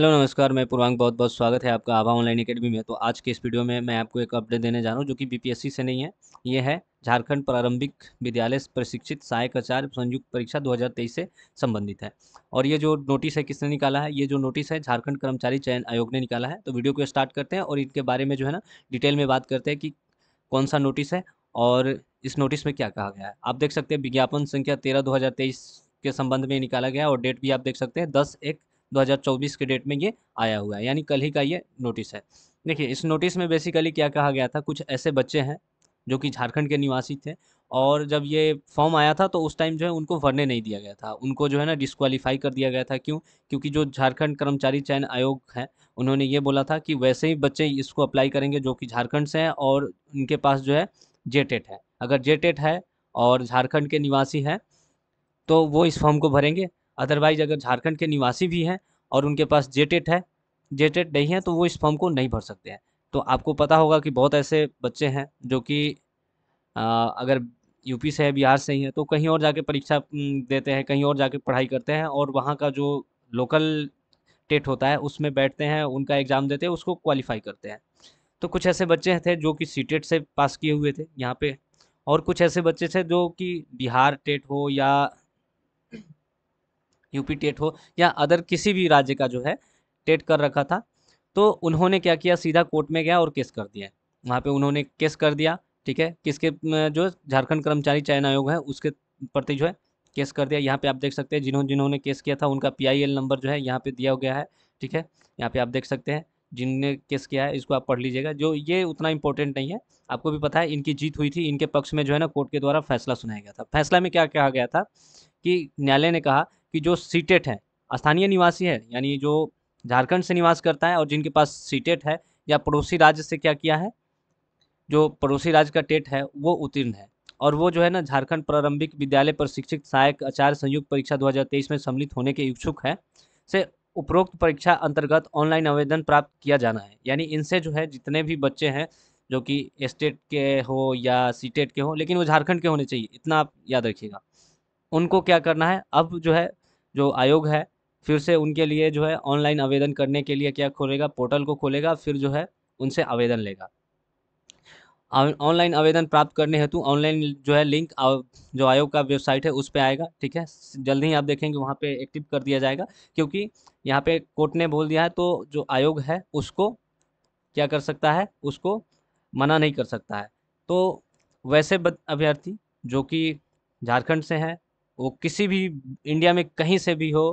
hello नमस्कार मैं पूर्वांग बहुत बहुत स्वागत है आपका आभा ऑनलाइन अकेडमी में तो आज के इस वीडियो में मैं आपको एक अपडेट देने जा रहा हूँ जो कि बीपीएससी से नहीं है ये है झारखंड प्रारंभिक विद्यालय प्रशिक्षित सहायक आचार्य संयुक्त परीक्षा 2023 से संबंधित है और ये जो नोटिस है किसने निकाला है ये जो नोटिस है झारखंड कर्मचारी चयन आयोग ने निकाला है तो वीडियो को स्टार्ट करते हैं और इनके बारे में जो है ना डिटेल में बात करते हैं कि कौन सा नोटिस है और इस नोटिस में क्या कहा गया है आप देख सकते हैं विज्ञापन संख्या तेरह दो के संबंध में निकाला गया और डेट भी आप देख सकते हैं दस एक 2024 के डेट में ये आया हुआ है यानी कल ही का ये नोटिस है देखिए इस नोटिस में बेसिकली क्या कहा गया था कुछ ऐसे बच्चे हैं जो कि झारखंड के निवासी थे और जब ये फॉर्म आया था तो उस टाइम जो है उनको भरने नहीं दिया गया था उनको जो है ना डिस्कवालीफाई कर दिया गया था क्यों क्योंकि जो झारखंड कर्मचारी चयन आयोग है उन्होंने ये बोला था कि वैसे ही बच्चे इसको अप्लाई करेंगे जो कि झारखंड से हैं और उनके पास जो है टेट है अगर टेट है और झारखंड के निवासी हैं तो वो इस फॉर्म को भरेंगे अदरवाइज अगर झारखंड के निवासी भी हैं और उनके पास जेटेट है जेटेट नहीं है तो वो इस फॉर्म को नहीं भर सकते हैं तो आपको पता होगा कि बहुत ऐसे बच्चे हैं जो कि अगर यूपी से है बिहार से ही है तो कहीं और जाके परीक्षा देते हैं कहीं और जाके पढ़ाई करते हैं और वहाँ का जो लोकल टेट होता है उसमें बैठते हैं उनका एग्ज़ाम देते हैं उसको क्वालिफाई करते हैं तो कुछ ऐसे बच्चे थे जो कि सी टेट से पास किए हुए थे यहाँ पे और कुछ ऐसे बच्चे थे जो कि बिहार टेट हो या यूपी टेट हो या अदर किसी भी राज्य का जो है टेट कर रखा था तो उन्होंने क्या किया सीधा कोर्ट में गया और केस कर दिया वहाँ पे उन्होंने केस कर दिया ठीक है किसके जो झारखंड कर्मचारी चयन आयोग है उसके प्रति जो है केस कर दिया यहाँ पे आप देख सकते हैं जिन्होंने जिन्होंने केस किया था उनका पीआईएल नंबर जो है यहाँ पे दिया गया है ठीक है यहाँ पे आप देख सकते हैं जिनने केस किया है इसको आप पढ़ लीजिएगा जो ये उतना इंपॉर्टेंट नहीं है आपको भी पता है इनकी जीत हुई थी इनके पक्ष में जो है ना कोर्ट के द्वारा फैसला सुनाया गया था फैसला में क्या कहा गया था कि न्यायालय ने कहा कि जो सीटेट हैं स्थानीय निवासी है यानी जो झारखंड से निवास करता है और जिनके पास सीटेट है या पड़ोसी राज्य से क्या किया है जो पड़ोसी राज्य का टेट है वो उत्तीर्ण है और वो जो है ना झारखंड प्रारंभिक विद्यालय पर शिक्षित सहायक आचार्य संयुक्त परीक्षा 2023 में सम्मिलित होने के इच्छुक है से उपरोक्त परीक्षा अंतर्गत ऑनलाइन आवेदन प्राप्त किया जाना है यानी इनसे जो है जितने भी बच्चे हैं जो कि स्टेट के हो या सीटेट के हो लेकिन वो झारखंड के होने चाहिए इतना आप याद रखिएगा उनको क्या करना है अब जो है जो आयोग है फिर से उनके लिए जो है ऑनलाइन आवेदन करने के लिए क्या खोलेगा पोर्टल को खोलेगा फिर जो है उनसे आवेदन लेगा ऑनलाइन आवेदन प्राप्त करने हेतु ऑनलाइन जो है लिंक जो आयोग का वेबसाइट है उस पर आएगा ठीक है जल्दी ही आप देखेंगे वहाँ पे एक्टिव कर दिया जाएगा क्योंकि यहाँ पे कोर्ट ने बोल दिया है तो जो आयोग है उसको क्या कर सकता है उसको मना नहीं कर सकता है तो वैसे अभ्यर्थी जो कि झारखंड से हैं वो किसी भी इंडिया में कहीं से भी हो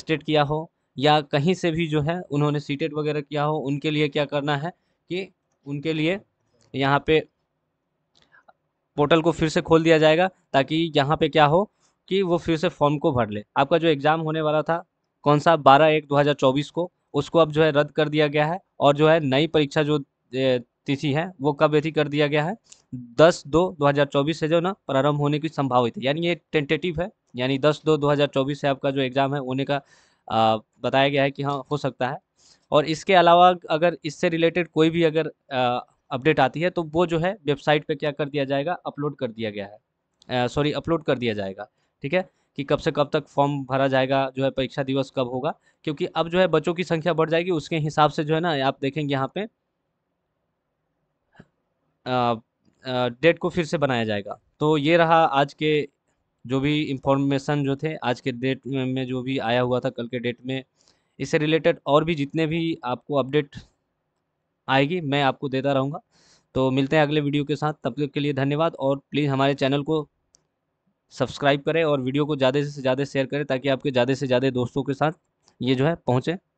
स्टेट किया हो या कहीं से भी जो है उन्होंने सीटेट वगैरह किया हो उनके लिए क्या करना है कि उनके लिए यहाँ पे पोर्टल को फिर से खोल दिया जाएगा ताकि यहाँ पे क्या हो कि वो फिर से फॉर्म को भर ले आपका जो एग्ज़ाम होने वाला था कौन सा बारह एक दो हज़ार चौबीस को उसको अब जो है रद्द कर दिया गया है और जो है नई परीक्षा जो तिथि है वो कब यथि कर दिया गया है दस दो 2024 से जो ना प्रारंभ होने की संभावित है यानी ये टेंटेटिव है यानी दस दो 2024 से आपका जो एग्ज़ाम है होने का आ, बताया गया है कि हाँ हो सकता है और इसके अलावा अगर इससे रिलेटेड कोई भी अगर अपडेट आती है तो वो जो है वेबसाइट पर क्या कर दिया जाएगा अपलोड कर दिया गया है सॉरी अपलोड कर दिया जाएगा ठीक है कि कब से कब तक फॉर्म भरा जाएगा जो है परीक्षा दिवस कब होगा क्योंकि अब जो है बच्चों की संख्या बढ़ जाएगी उसके हिसाब से जो है ना आप देखेंगे यहाँ पे आ, डेट को फिर से बनाया जाएगा तो ये रहा आज के जो भी इंफॉर्मेशन जो थे आज के डेट में जो भी आया हुआ था कल के डेट में इससे रिलेटेड और भी जितने भी आपको अपडेट आएगी मैं आपको देता रहूँगा तो मिलते हैं अगले वीडियो के साथ तब तक के लिए धन्यवाद और प्लीज़ हमारे चैनल को सब्सक्राइब करें और वीडियो को ज़्यादा से ज़्यादा शेयर करें ताकि आपके ज़्यादा से ज़्यादा दोस्तों के साथ ये जो है पहुँचे